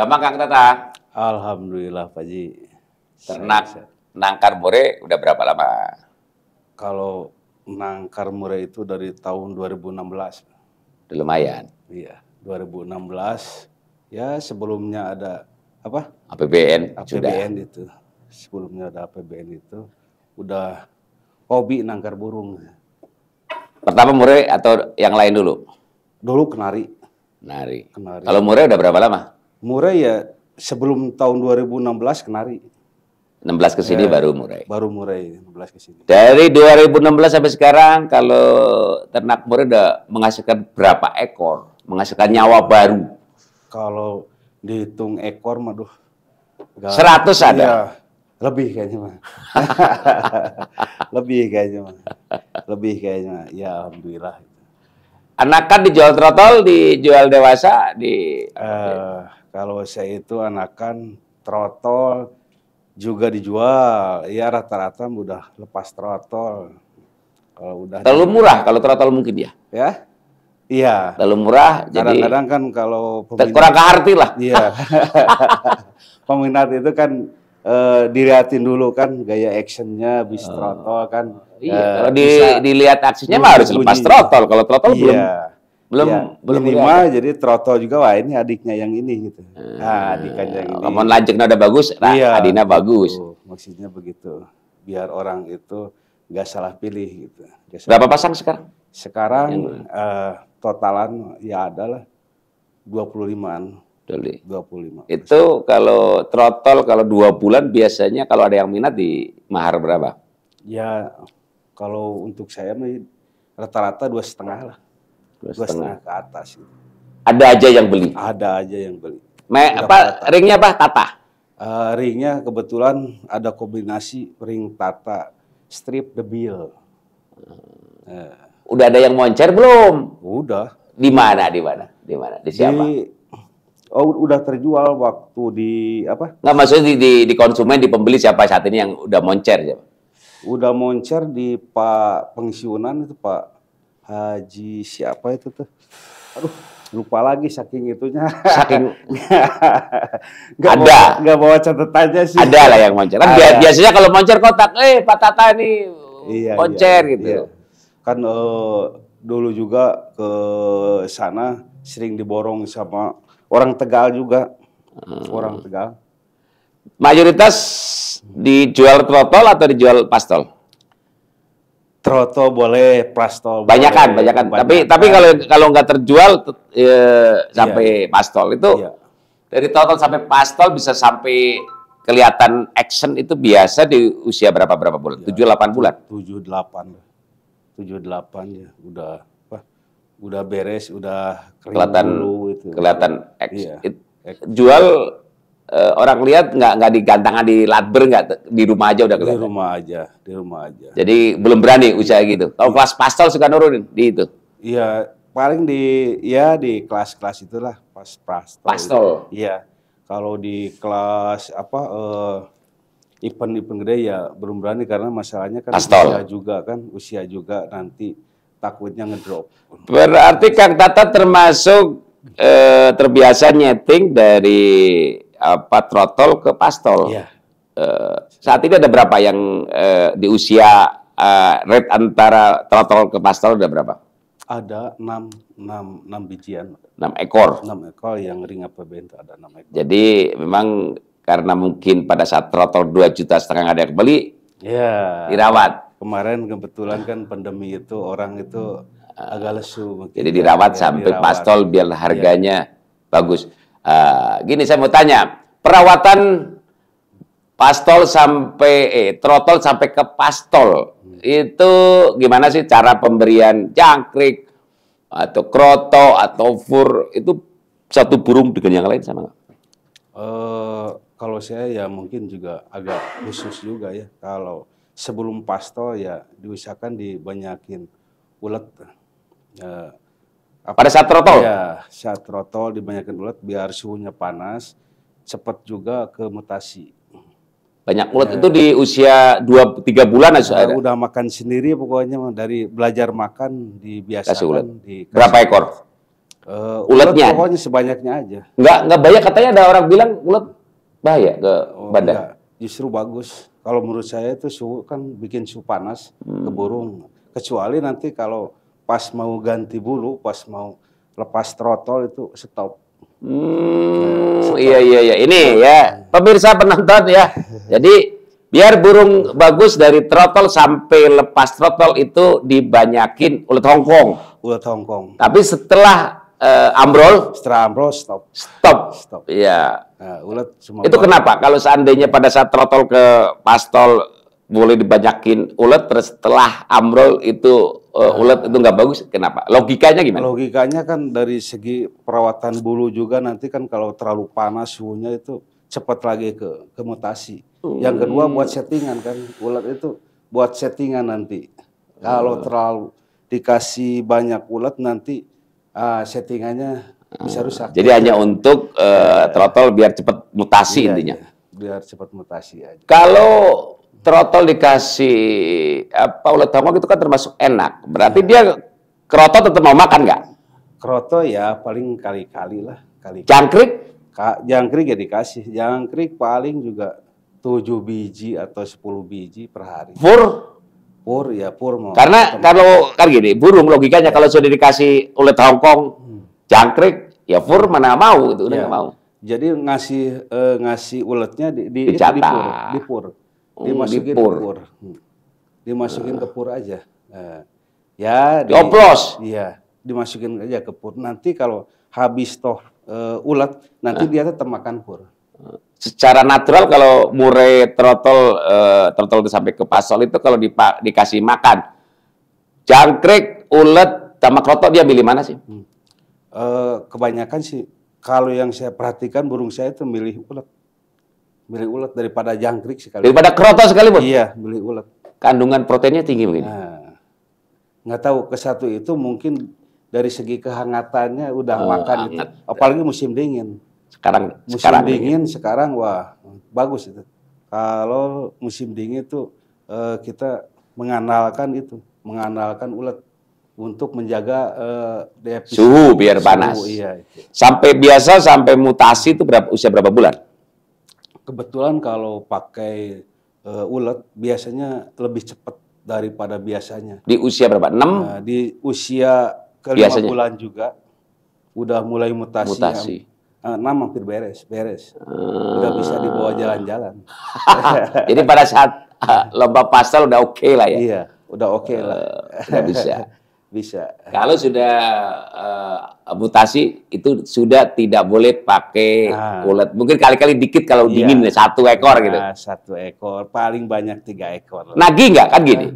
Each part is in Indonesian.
Gampang Kang Tata? Alhamdulillah Pak Ji. Ternak nangkar mure udah berapa lama? Kalau nangkar mure itu dari tahun 2016. Udah lumayan. Iya, 2016. Ya sebelumnya ada apa? APBN. APBN sudah. itu. Sebelumnya ada APBN itu udah hobi nangkar burung. Pertama mure atau yang lain dulu? Dulu kenari. Kenari. kenari. Kalau mure udah berapa lama? Murai ya sebelum tahun 2016 kenari. 16 ke sini ya, baru murai. Baru murai 16 ke sini. Dari 2016 sampai sekarang kalau ternak murai udah menghasilkan berapa ekor? Menghasilkan nyawa baru. Kalau dihitung ekor mah 100 Seratus ada. Ya, lebih kayaknya mah. lebih kayaknya mah. Lebih kayaknya. Ya alhamdulillah. Anakan dijual trotol, dijual dewasa, di uh, kalau saya itu anakan trotol juga dijual. Ya rata-rata udah lepas trotol. Kalau udah terlalu murah kalau trotol mungkin ya. Ya. Iya. Terlalu murah. Kadang-kadang kan kalau peminat, kurang keharti lah. Iya. peminat itu kan e, eh, dilihatin dulu kan gaya actionnya bis oh. trotol kan. Iya. E, kalau di, dilihat aksinya mah harus lepas trotol. Kalau trotol iya. belum belum ya, belum lima jadi troto juga wah ini adiknya yang ini gitu hmm. nah, adiknya yang ini ngomong lanjut nada bagus nah, iya, adina gitu. bagus gitu. maksudnya begitu biar orang itu nggak salah pilih gitu salah berapa pilih. pasang sekarang sekarang yang... uh, totalan ya adalah 25an puluh 25. Itu kalau trotol kalau dua bulan biasanya kalau ada yang minat di mahar berapa? Ya kalau untuk saya rata-rata dua setengah lah dua setengah ke atas. Ada aja yang beli. Ada aja yang beli. Me, apa tata. ringnya apa tata? Uh, ringnya kebetulan ada kombinasi ring tata strip the bill Uh. Udah ada yang moncer belum? Udah. Di mana? Di mana? Di mana? Di siapa? Di, oh, udah terjual waktu di apa? Nggak maksudnya di, di, di konsumen, di pembeli siapa saat ini yang udah moncer ya Udah moncer di Pak pensiunan itu Pak Haji siapa itu tuh? Aduh, lupa lagi saking itunya. Saking gak ada bawa, bawa catatannya sih. Ada lah yang moncer. Kan ada. biasanya kalau moncer kotak, eh Pak Tata ini iya, moncer iya, gitu. Iya. Kan uh, dulu juga ke sana sering diborong sama orang Tegal juga. Hmm. Orang Tegal. Mayoritas dijual trotol atau dijual pastol? Troto boleh, Plastol Banyakan, boleh. Banyakan, banyakan. Tapi tapi kan. kalau kalau nggak terjual e, sampai yeah. Pastol itu yeah. dari Troto sampai Pastol bisa sampai kelihatan action itu biasa di usia berapa berapa bulan? Iya. Tujuh delapan bulan. Tujuh delapan, tujuh delapan ya udah apa? Udah beres, udah kelihatan dulu itu. Kelihatan iya. action. Yeah. It, jual uh, orang lihat nggak nggak digantangan di latber nggak di rumah aja udah kelihatan. Di rumah aja, di rumah aja. Jadi belum berani usia gitu. Kalau iya. kelas pastel suka nurunin di itu. Iya, paling di ya di kelas-kelas itulah pas pastel. Pastel. Iya. Kalau di kelas apa uh, event-event gede ya belum berani karena masalahnya kan pastel. usia juga kan usia juga nanti takutnya ngedrop. Berarti Kang Tata termasuk eh, terbiasa nyeting dari apa eh, trotol ke pastol. Ya. Uh, saat ini ada berapa yang uh, di usia uh, rate antara trotol ke pastol ada berapa? Ada 6 6 6 bijian. 6 ekor. 6 ekor yang ring apa itu ada 6 ekor. Jadi memang karena mungkin pada saat trotol 2 juta setengah ada yang beli. Iya. Dirawat. Kemarin kebetulan kan pandemi itu orang itu hmm. agak lesu. Jadi kan. dirawat ya, sampai dirawat. pastol biar harganya ya. bagus. Uh, gini saya mau tanya, perawatan pastol sampai eh trotol sampai ke pastol itu gimana sih cara pemberian jangkrik atau kroto atau fur itu satu burung dengan yang lain sama Uh, kalau saya ya mungkin juga agak khusus juga ya kalau sebelum pastol ya diusahakan dibanyakin ulet. Uh, pada saat trotol? Iya, saat trotol dibanyakin ulat biar suhunya panas, cepat juga ke mutasi. Banyak ulat ya. itu di usia 2 3 bulan harus nah, ada. Udah makan sendiri pokoknya dari belajar makan dibiasakan Kasih ulat. Di Berapa ekor? Uh, eh, ulatnya ulat pokoknya sebanyaknya aja. Enggak enggak banyak katanya ada orang bilang ulat bahaya ke oh, bandar. Enggak. Justru bagus. Kalau menurut saya itu suhu kan bikin suhu panas hmm. ke burung. Kecuali nanti kalau pas mau ganti bulu, pas mau lepas trotol itu stop. Hmm, stop. iya iya iya. Ini ya, pemirsa penonton ya. Jadi biar burung bagus dari trotol sampai lepas trotol itu dibanyakin ulat Hongkong. Ulat Hongkong. Tapi setelah uh, ambrol, setelah ambrol stop. Stop. Stop. Iya. Nah, ulat semua. Itu kenapa? Kalau seandainya pada saat trotol ke pastol boleh dibanyakin ulat, terus setelah ambrol itu uh, ulat itu nggak bagus, kenapa? Logikanya gimana? Logikanya kan dari segi perawatan bulu juga nanti kan kalau terlalu panas suhunya itu cepat lagi ke, ke mutasi. Hmm. Yang kedua buat settingan kan, ulat itu buat settingan nanti. Hmm. Kalau terlalu dikasih banyak ulat nanti uh, settingannya bisa hmm. rusak. Jadi hanya untuk uh, eh, iya. trotol biar cepat mutasi iya, intinya. Iya. Biar cepat mutasi aja. Kalau trotol dikasih apa ulet hongkong itu kan termasuk enak. Berarti ya. dia kroto tetap mau makan nggak? Kroto ya paling kali-kali lah. Kali, Jangkrik? Ka, jangkrik ya dikasih. Jangkrik paling juga tujuh biji atau sepuluh biji per hari. Pur? Pur ya pur mau. Karena kalau kan gini, burung logikanya ya. kalau sudah dikasih ulet hongkong, hmm. jangkrik, ya pur mana mau itu udah ya. mau. Jadi ngasih eh, ngasih uletnya di di, di, di pur, di pur. Oh, dimasukin dipur. ke pur. Dimasukin uh. ke pur aja. Uh, ya, dioplos. Di, iya, dimasukin aja ke pur. Nanti kalau habis toh uh, ulat, nanti uh. dia tetap makan pur. Secara natural kalau murai trotol uh, trotol sampai ke pasol itu kalau dipa, dikasih makan jangkrik, ulat, sama krotok dia milih mana sih? Hmm. Uh, kebanyakan sih kalau yang saya perhatikan burung saya itu milih ulat beli ulat daripada jangkrik sekali. Daripada sekali sekalipun. Iya, beli ulat. Kandungan proteinnya tinggi begini. Nah, nggak tahu ke satu itu mungkin dari segi kehangatannya udah oh, makan hangat. itu. Apalagi musim dingin. Sekarang musim sekarang dingin, dingin sekarang wah bagus itu. Kalau musim dingin itu eh, kita mengenalkan itu, mengenalkan ulat untuk menjaga uh, eh, suhu biar panas. Iya, iya, Sampai biasa sampai mutasi itu berapa usia berapa bulan? kebetulan kalau pakai uh, ulet biasanya lebih cepat daripada biasanya. Di usia berapa? 6? Nah, di usia ke biasanya. bulan juga udah mulai mutasi. Ya. Mutasi. Uh, enam hampir beres, beres. Hmm. Udah bisa dibawa jalan-jalan. Jadi pada saat eh, lomba pasal udah oke okay lah ya. Iya, udah oke okay lah. udah bisa. Bisa. Kalau sudah uh, mutasi itu sudah tidak boleh pakai ah. ulat Mungkin kali-kali dikit kalau ya. dingin satu ekor nah, gitu. Ah, satu ekor, paling banyak tiga ekor. nagi nggak kan gini? Ah.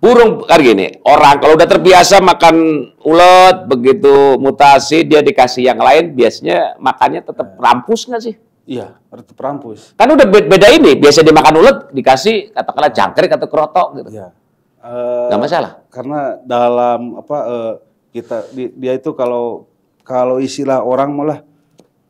Burung kan gini, orang kalau udah terbiasa makan ulat begitu mutasi dia dikasih yang lain, biasanya makannya tetap ah. rampus nggak sih? Iya, tetap perampus Kan udah beda ini, biasa dimakan ulat dikasih katakanlah jangkrik atau kerotok gitu. Iya Eh, nggak masalah karena dalam apa uh, kita di, dia itu kalau kalau istilah orang malah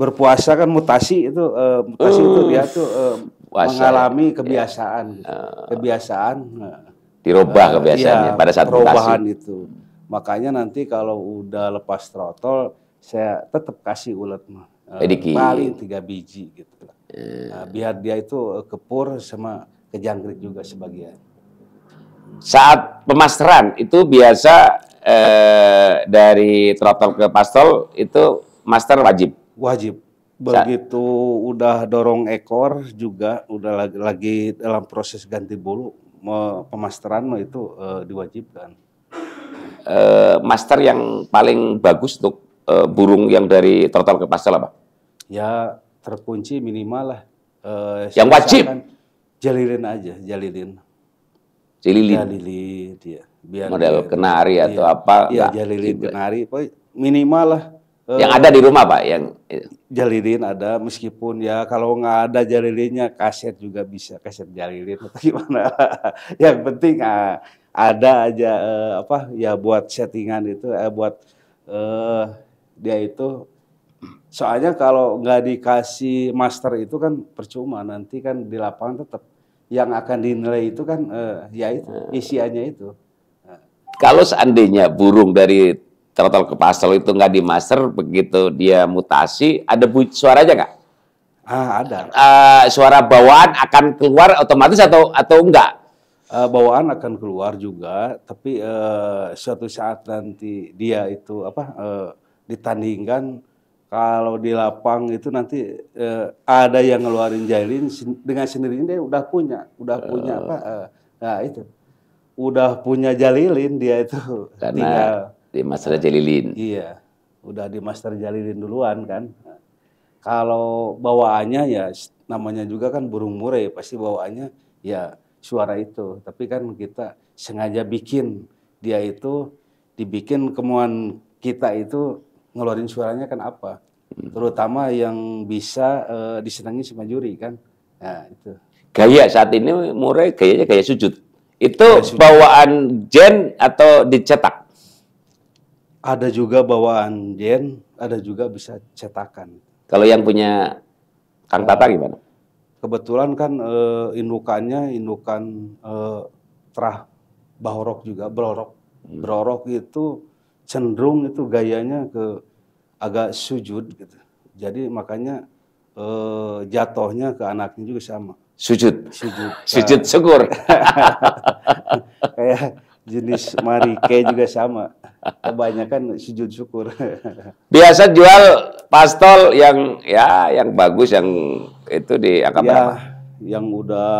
berpuasa kan mutasi itu uh, mutasi uh, itu dia tuh uh, mengalami iya. kebiasaan uh, kebiasaan uh, dirubah kebiasaannya iya, pada saat perubahan mutasi itu makanya nanti kalau udah lepas trotol saya tetap kasih ulat mah paling tiga biji gitu lah. Nah, biar dia itu kepur sama kejangkrik juga sebagian saat pemasteran itu biasa eh, dari throttle ke pastol itu master wajib. Wajib. Begitu saat. udah dorong ekor juga udah lagi, lagi dalam proses ganti bulu pemasteran itu eh, diwajibkan. Eh, master yang paling bagus untuk eh, burung yang dari throttle ke pastol apa? Ya terkunci minimal lah. Eh, yang wajib. Jalirin aja, jalirin cililin. Ya, ya. Biar model dia, kenari ya. atau apa. Iya, jalilin gitu. kenari. Minimal lah. Yang uh, ada di rumah Pak? yang Jalilin ada, meskipun ya kalau nggak ada jalilinnya, kaset juga bisa. Kaset jalilin atau gimana. yang penting uh, ada aja uh, apa ya buat settingan itu, eh, buat uh, dia itu soalnya kalau nggak dikasih master itu kan percuma nanti kan di lapangan tetap yang akan dinilai itu kan uh, ya itu ah. isiannya itu. Kalau seandainya burung dari total ke pasal itu nggak dimaster begitu dia mutasi ada suara aja nggak? Ah ada. Uh, suara bawaan akan keluar otomatis atau atau enggak? Uh, eh, bawaan akan keluar juga, tapi uh, suatu saat nanti dia itu apa uh, ditandingkan kalau di lapang itu nanti eh, ada yang ngeluarin jailin dengan sendirinya dia udah punya, udah punya apa? Eh, eh nah itu, udah punya jalilin dia itu. Karena tinggal, di master jalilin. Iya, udah di master jalilin duluan kan. Kalau bawaannya ya namanya juga kan burung murai pasti bawaannya ya suara itu. Tapi kan kita sengaja bikin dia itu dibikin kemauan kita itu ngeluarin suaranya kan apa. Hmm. Terutama yang bisa uh, disenangi sama juri kan. Nah, itu. Gaya saat ini Murai gayanya gaya sujud. Itu gaya sujud. bawaan gen atau dicetak? Ada juga bawaan gen ada juga bisa cetakan. Kalau yang punya Kang Tata nah, gimana? Kebetulan kan uh, indukannya indukan uh, terah bahorok juga, berorok. Hmm. Berorok itu cenderung itu gayanya ke agak sujud gitu. Jadi makanya eh, jatuhnya ke anaknya juga sama. Sujud. Sujud. Sujud nah. syukur. Kayak jenis marike juga sama. Kebanyakan sujud syukur. Biasa jual pastol yang ya yang bagus yang itu di angka ya, berapa? Yang udah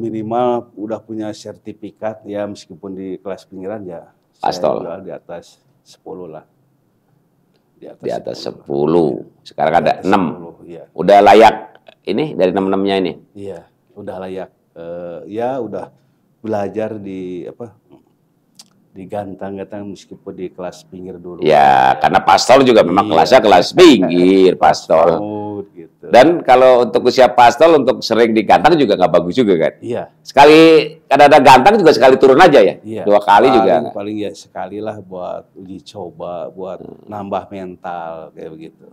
minimal udah punya sertifikat ya meskipun di kelas pinggiran ya. Pastol. Saya jual di atas 10 lah. Di atas, di atas 10. 10. Sekarang di ada 6. 10, ya. Udah layak ini dari 6-6-nya ini. Iya, udah layak. Uh, ya udah belajar di apa digantang-gantang meskipun di kelas pinggir dulu. Ya, karena pastol juga memang iya. kelasnya kelas pinggir, pastol. gitu. Dan kalau untuk usia pastol untuk sering digantang juga nggak bagus juga kan? Iya. Sekali kadang-kadang gantang juga sekali turun aja ya. Iya. Dua kali paling, juga. Paling ya sekali lah buat uji coba, buat hmm. nambah mental kayak begitu.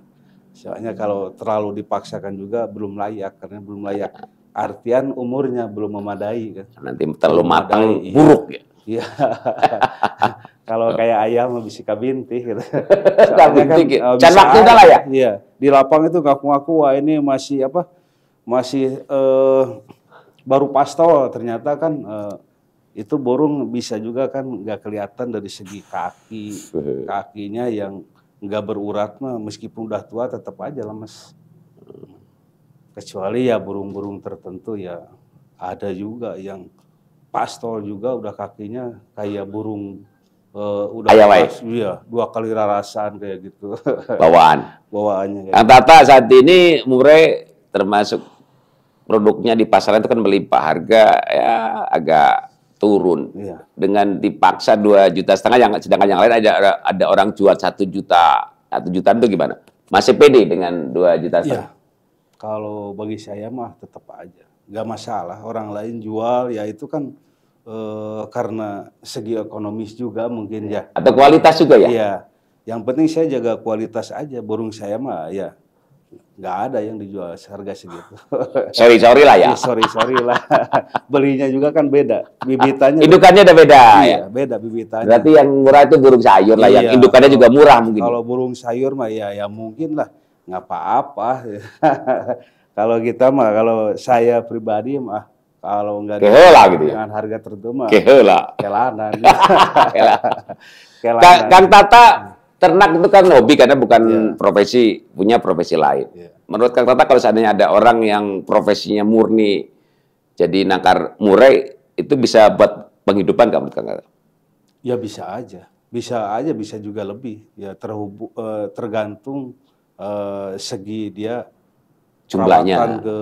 Soalnya kalau terlalu dipaksakan juga belum layak karena belum layak. Artian umurnya belum memadai kan. Nanti terlalu matang iya. buruk ya Iya. Kalau kayak ayam lebih bisi gitu. bintik gitu. Soalnya kan uh, bisa waktu lah ya. Iya, di lapang itu ngaku-ngaku wah ini masih apa? Masih uh, baru pastol ternyata kan uh, itu burung bisa juga kan nggak kelihatan dari segi kaki kakinya yang nggak berurat mah meskipun udah tua tetap aja lemes kecuali ya burung-burung tertentu ya ada juga yang pastol juga udah kakinya kayak burung uh, udah Ayah, Pas, iya, dua kali rarasan kayak gitu. Bawaan. Bawaannya. Kang nah, gitu. Tata saat ini Mure termasuk produknya di pasaran itu kan melimpah harga ya agak turun. Iya. Dengan dipaksa dua juta setengah yang sedangkan yang lain ada ada orang jual satu juta. satu juta itu gimana? Masih pede dengan dua juta setengah? Iya. Kalau bagi saya mah tetap aja nggak masalah orang lain jual ya itu kan e, karena segi ekonomis juga mungkin ya atau kualitas juga ya iya yang penting saya jaga kualitas aja burung saya mah ya nggak ada yang dijual seharga segitu. Sorry sorry lah ya. Iya, sorry sorry lah. Belinya juga kan beda. Bibitannya. Indukannya udah beda. Ya? Iya beda bibitannya. Berarti yang murah itu burung sayur lah. Iya, yang indukannya juga murah mungkin. Kalau burung sayur mah ya ya mungkin lah nggak apa-apa. Kalau kita mah, kalau saya pribadi mah, kalau nggak kehela gitu ya. harga tertentu mah. Kehela. Kelanan. Kelanan. Kang Tata, ternak itu kan hobi karena bukan yeah. profesi, punya profesi lain. Yeah. Menurut Kang Tata kalau seandainya ada orang yang profesinya murni jadi nangkar murai, itu bisa buat penghidupan nggak menurut Kang Tata? Ya bisa aja. Bisa aja, bisa juga lebih. Ya terhubung, eh, tergantung eh, segi dia jumlahnya ke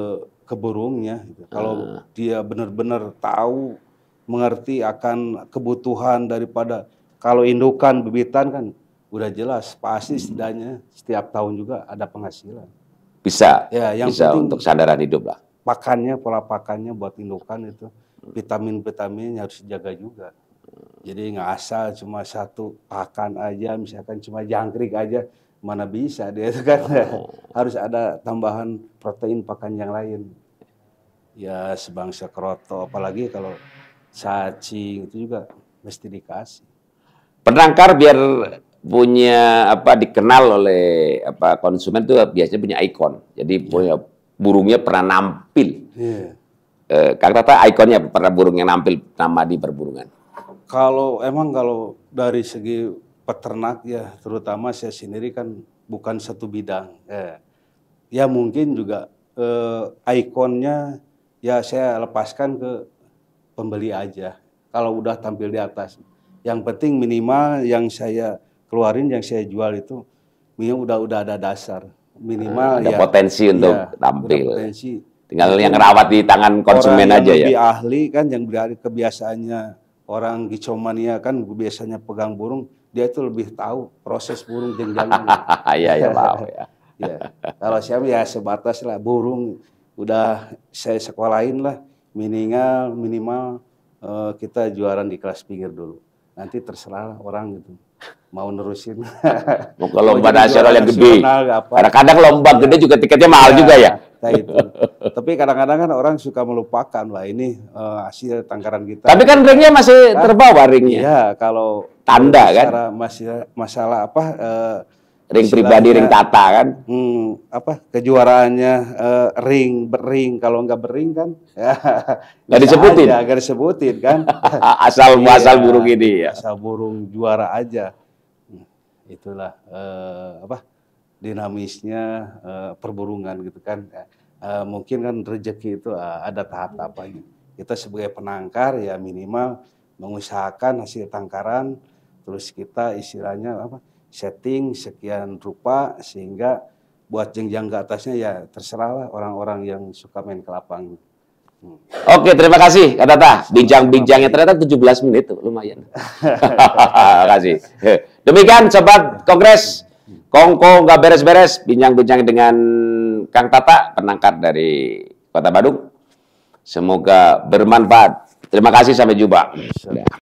ke burungnya gitu. Kalau ah. dia benar-benar tahu mengerti akan kebutuhan daripada kalau indukan bebitan kan udah jelas pasti hmm. setidaknya setiap tahun juga ada penghasilan. Bisa. Ya, yang bisa penting, untuk sandaran hidup lah. Pakannya pola pakannya buat indukan itu hmm. vitamin vitaminnya harus dijaga juga. Hmm. Jadi nggak asal cuma satu pakan aja misalkan cuma jangkrik aja mana bisa dia itu kan oh. harus ada tambahan protein pakan yang lain ya sebangsa keroto apalagi kalau cacing itu juga mesti dikasih penangkar biar punya apa dikenal oleh apa konsumen tuh biasanya punya ikon jadi yeah. punya burungnya pernah nampil yeah. eh, kang ikonnya pernah burungnya nampil nama di perburungan kalau emang kalau dari segi peternak ya terutama saya sendiri kan bukan satu bidang eh, ya mungkin juga eh, ikonnya ya saya lepaskan ke pembeli aja kalau udah tampil di atas yang penting minimal yang saya keluarin yang saya jual itu minimal udah udah ada dasar minimal ada ya, potensi iya, untuk ya, tampil potensi tinggal yang rawat di tangan konsumen orang aja yang ya lebih ahli kan yang dari kebiasaannya orang gicomania kan biasanya pegang burung dia itu lebih tahu proses burung jenjang. Iya ya maaf ya. ya. Kalau saya ya sebatas lah burung udah saya sekolahin lah minimal minimal eh, kita juaran di kelas pinggir dulu. Nanti terserah orang gitu mau nerusin. Mau lomba nasional yang gede. Kadang-kadang lomba gede juga tiketnya mahal ya, juga ya kita itu. Tapi kadang-kadang kan orang suka melupakan lah ini uh, hasil tangkaran kita. Tapi kan ringnya masih kan, terbawa ringnya. Iya, kalau tanda kan. Masalah, masalah apa uh, ring pribadi, ring tata kan. Hmm, apa kejuaraannya uh, ring bering kalau nggak bering kan. Ya, nggak disebutin. Enggak disebutin kan. asal iya, asal burung ini ya. Asal burung juara aja. Itulah uh, apa dinamisnya uh, perburungan gitu kan. Uh, mungkin kan rezeki itu uh, ada tahap tahapnya Kita sebagai penangkar ya minimal mengusahakan hasil tangkaran terus kita istilahnya apa setting sekian rupa sehingga buat jenjang ke atasnya ya terserahlah orang-orang yang suka main ke lapang. Hmm. Oke, terima kasih kata Tata. Bincang-bincangnya ternyata 17 menit tuh, lumayan. Terima kasih. Demikian sobat Kongres Kongko nggak beres-beres, bincang-bincang dengan Kang Tata, penangkat dari Kota Badung. Semoga bermanfaat. Terima kasih, sampai jumpa. Iya,